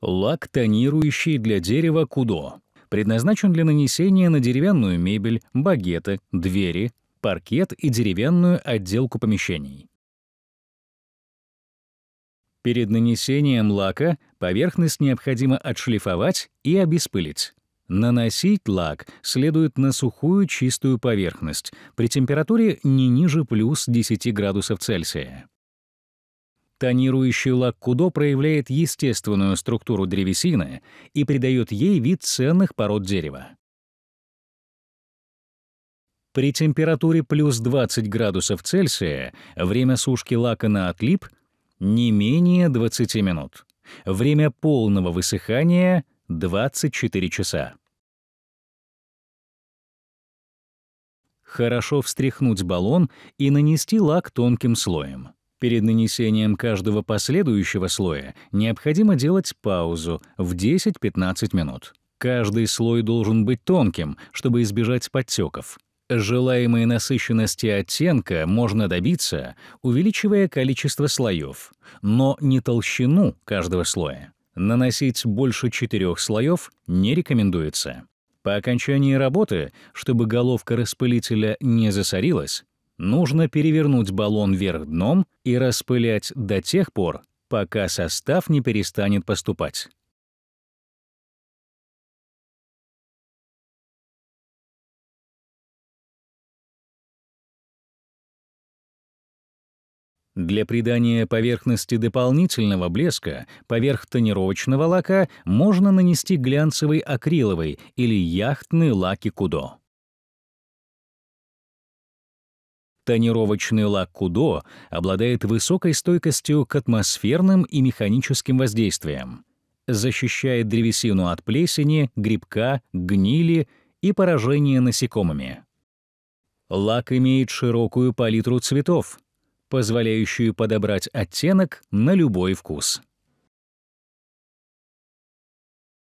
Лак, тонирующий для дерева кудо, предназначен для нанесения на деревянную мебель, багеты, двери, паркет и деревянную отделку помещений. Перед нанесением лака поверхность необходимо отшлифовать и обеспылить. Наносить лак следует на сухую чистую поверхность при температуре не ниже плюс 10 градусов Цельсия. Тонирующий лак кудо проявляет естественную структуру древесины и придает ей вид ценных пород дерева. При температуре плюс 20 градусов Цельсия время сушки лака на отлип не менее 20 минут. Время полного высыхания — 24 часа. Хорошо встряхнуть баллон и нанести лак тонким слоем. Перед нанесением каждого последующего слоя необходимо делать паузу в 10-15 минут. Каждый слой должен быть тонким, чтобы избежать подтеков. Желаемой насыщенности оттенка можно добиться, увеличивая количество слоев, но не толщину каждого слоя. Наносить больше четырех слоев не рекомендуется. По окончании работы, чтобы головка распылителя не засорилась, нужно перевернуть баллон вверх дном и распылять до тех пор, пока состав не перестанет поступать. Для придания поверхности дополнительного блеска поверх тонировочного лака можно нанести глянцевый акриловый или яхтный лаки кудо. Тонировочный лак Кудо обладает высокой стойкостью к атмосферным и механическим воздействиям. Защищает древесину от плесени, грибка, гнили и поражения насекомыми. Лак имеет широкую палитру цветов, позволяющую подобрать оттенок на любой вкус.